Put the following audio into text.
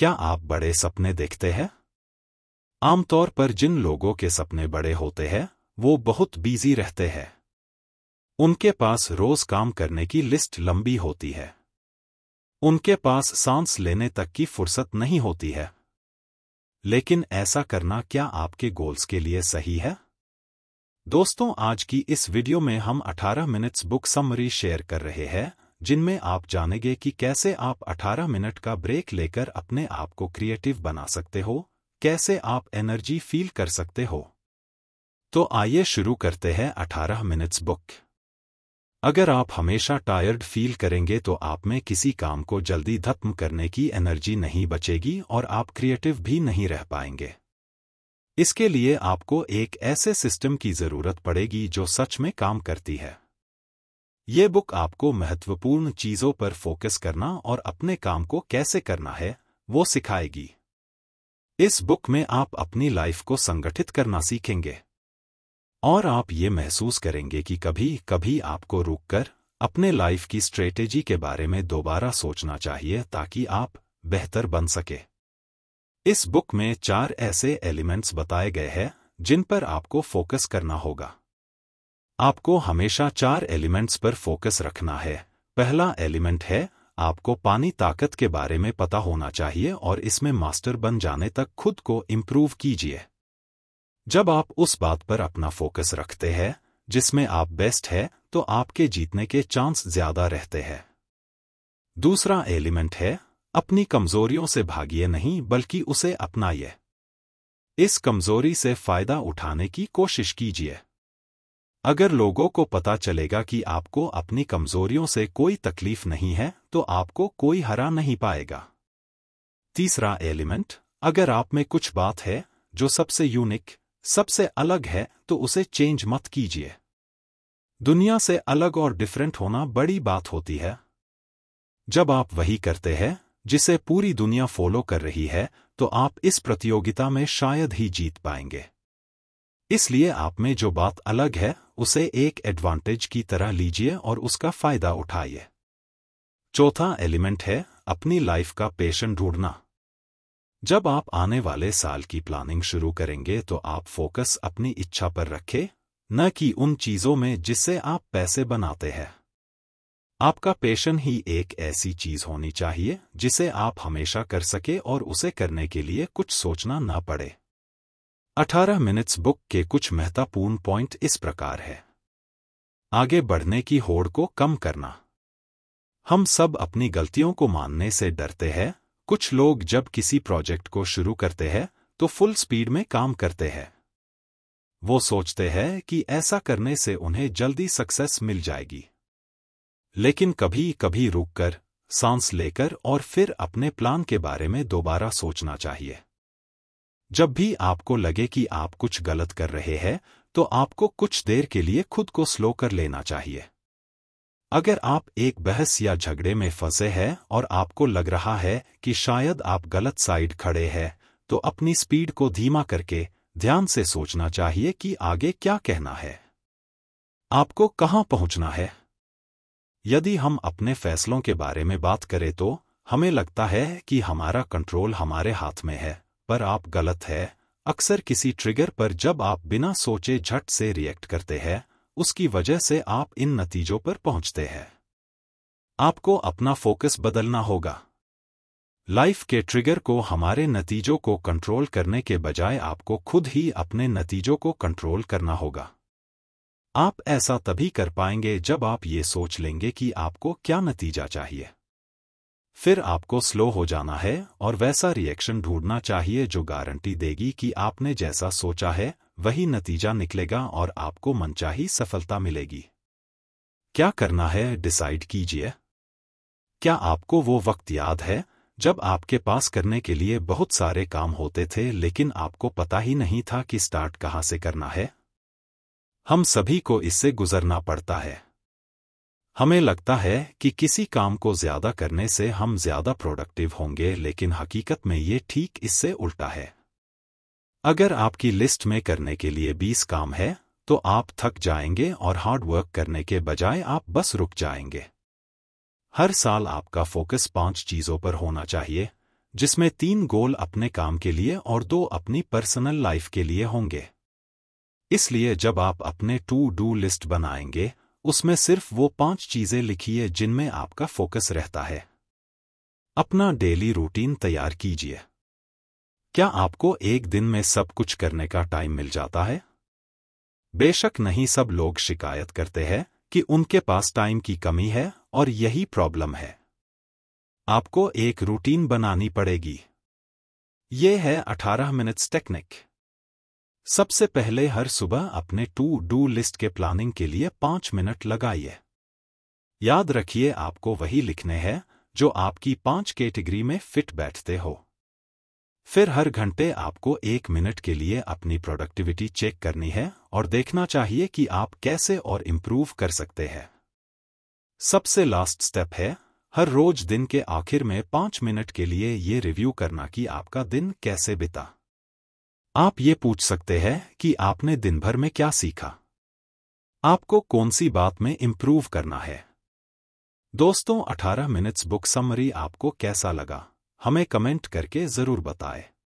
क्या आप बड़े सपने देखते हैं आमतौर पर जिन लोगों के सपने बड़े होते हैं वो बहुत बिजी रहते हैं उनके पास रोज काम करने की लिस्ट लंबी होती है उनके पास सांस लेने तक की फुर्सत नहीं होती है लेकिन ऐसा करना क्या आपके गोल्स के लिए सही है दोस्तों आज की इस वीडियो में हम 18 मिनट्स बुक समरी शेयर कर रहे हैं जिनमें आप जानेंगे कि कैसे आप 18 मिनट का ब्रेक लेकर अपने आप को क्रिएटिव बना सकते हो कैसे आप एनर्जी फील कर सकते हो तो आइए शुरू करते हैं 18 मिनट्स बुक अगर आप हमेशा टायर्ड फील करेंगे तो आप में किसी काम को जल्दी खत्म करने की एनर्जी नहीं बचेगी और आप क्रिएटिव भी नहीं रह पाएंगे इसके लिए आपको एक ऐसे सिस्टम की जरूरत पड़ेगी जो सच में काम करती है ये बुक आपको महत्वपूर्ण चीज़ों पर फोकस करना और अपने काम को कैसे करना है वो सिखाएगी इस बुक में आप अपनी लाइफ को संगठित करना सीखेंगे और आप ये महसूस करेंगे कि कभी कभी आपको रुककर अपने लाइफ की स्ट्रेटेजी के बारे में दोबारा सोचना चाहिए ताकि आप बेहतर बन सके इस बुक में चार ऐसे एलिमेंट्स बताए गए हैं जिन पर आपको फोकस करना होगा आपको हमेशा चार एलिमेंट्स पर फोकस रखना है पहला एलिमेंट है आपको पानी ताकत के बारे में पता होना चाहिए और इसमें मास्टर बन जाने तक खुद को इम्प्रूव कीजिए जब आप उस बात पर अपना फोकस रखते हैं जिसमें आप बेस्ट है तो आपके जीतने के चांस ज्यादा रहते हैं दूसरा एलिमेंट है अपनी कमजोरियों से भागिए नहीं बल्कि उसे अपनाइए इस कमजोरी से फायदा उठाने की कोशिश कीजिए अगर लोगों को पता चलेगा कि आपको अपनी कमजोरियों से कोई तकलीफ नहीं है तो आपको कोई हरा नहीं पाएगा तीसरा एलिमेंट अगर आप में कुछ बात है जो सबसे यूनिक सबसे अलग है तो उसे चेंज मत कीजिए दुनिया से अलग और डिफरेंट होना बड़ी बात होती है जब आप वही करते हैं जिसे पूरी दुनिया फॉलो कर रही है तो आप इस प्रतियोगिता में शायद ही जीत पाएंगे इसलिए आप में जो बात अलग है उसे एक एडवांटेज की तरह लीजिए और उसका फायदा उठाइए चौथा एलिमेंट है अपनी लाइफ का पेशन ढूंढना जब आप आने वाले साल की प्लानिंग शुरू करेंगे तो आप फोकस अपनी इच्छा पर रखें न कि उन चीज़ों में जिससे आप पैसे बनाते हैं आपका पेशन ही एक ऐसी चीज होनी चाहिए जिसे आप हमेशा कर सके और उसे करने के लिए कुछ सोचना न पड़े 18 मिनट्स बुक के कुछ महत्वपूर्ण पॉइंट इस प्रकार है आगे बढ़ने की होड़ को कम करना हम सब अपनी गलतियों को मानने से डरते हैं कुछ लोग जब किसी प्रोजेक्ट को शुरू करते हैं तो फुल स्पीड में काम करते हैं वो सोचते हैं कि ऐसा करने से उन्हें जल्दी सक्सेस मिल जाएगी लेकिन कभी कभी रुककर सांस लेकर और फिर अपने प्लान के बारे में दोबारा सोचना चाहिए जब भी आपको लगे कि आप कुछ गलत कर रहे हैं तो आपको कुछ देर के लिए खुद को स्लो कर लेना चाहिए अगर आप एक बहस या झगड़े में फंसे हैं और आपको लग रहा है कि शायद आप गलत साइड खड़े हैं तो अपनी स्पीड को धीमा करके ध्यान से सोचना चाहिए कि आगे क्या कहना है आपको कहाँ पहुंचना है यदि हम अपने फैसलों के बारे में बात करें तो हमें लगता है कि हमारा कंट्रोल हमारे हाथ में है पर आप गलत है अक्सर किसी ट्रिगर पर जब आप बिना सोचे झट से रिएक्ट करते हैं उसकी वजह से आप इन नतीजों पर पहुंचते हैं आपको अपना फोकस बदलना होगा लाइफ के ट्रिगर को हमारे नतीजों को कंट्रोल करने के बजाय आपको खुद ही अपने नतीजों को कंट्रोल करना होगा आप ऐसा तभी कर पाएंगे जब आप ये सोच लेंगे कि आपको क्या नतीजा चाहिए फिर आपको स्लो हो जाना है और वैसा रिएक्शन ढूंढना चाहिए जो गारंटी देगी कि आपने जैसा सोचा है वही नतीजा निकलेगा और आपको मनचाही सफलता मिलेगी क्या करना है डिसाइड कीजिए क्या आपको वो वक्त याद है जब आपके पास करने के लिए बहुत सारे काम होते थे लेकिन आपको पता ही नहीं था कि स्टार्ट कहाँ से करना है हम सभी को इससे गुजरना पड़ता है हमें लगता है कि किसी काम को ज्यादा करने से हम ज्यादा प्रोडक्टिव होंगे लेकिन हकीकत में ये ठीक इससे उल्टा है अगर आपकी लिस्ट में करने के लिए 20 काम है तो आप थक जाएंगे और हार्ड वर्क करने के बजाय आप बस रुक जाएंगे हर साल आपका फोकस पांच चीज़ों पर होना चाहिए जिसमें तीन गोल अपने काम के लिए और दो अपनी पर्सनल लाइफ के लिए होंगे इसलिए जब आप अपने टू डू लिस्ट बनाएंगे उसमें सिर्फ वो पांच चीजें लिखिए जिनमें आपका फोकस रहता है अपना डेली रूटीन तैयार कीजिए क्या आपको एक दिन में सब कुछ करने का टाइम मिल जाता है बेशक नहीं सब लोग शिकायत करते हैं कि उनके पास टाइम की कमी है और यही प्रॉब्लम है आपको एक रूटीन बनानी पड़ेगी ये है 18 मिनट्स टेक्निक सबसे पहले हर सुबह अपने टू डू लिस्ट के प्लानिंग के लिए पांच मिनट लगाइए याद रखिए आपको वही लिखने हैं जो आपकी पांच कैटेगरी में फिट बैठते हो फिर हर घंटे आपको एक मिनट के लिए अपनी प्रोडक्टिविटी चेक करनी है और देखना चाहिए कि आप कैसे और इम्प्रूव कर सकते हैं सबसे लास्ट स्टेप है हर रोज दिन के आखिर में पांच मिनट के लिए ये रिव्यू करना कि आपका दिन कैसे बिता आप ये पूछ सकते हैं कि आपने दिन भर में क्या सीखा आपको कौन सी बात में इम्प्रूव करना है दोस्तों 18 मिनट्स बुक समरी आपको कैसा लगा हमें कमेंट करके ज़रूर बताएं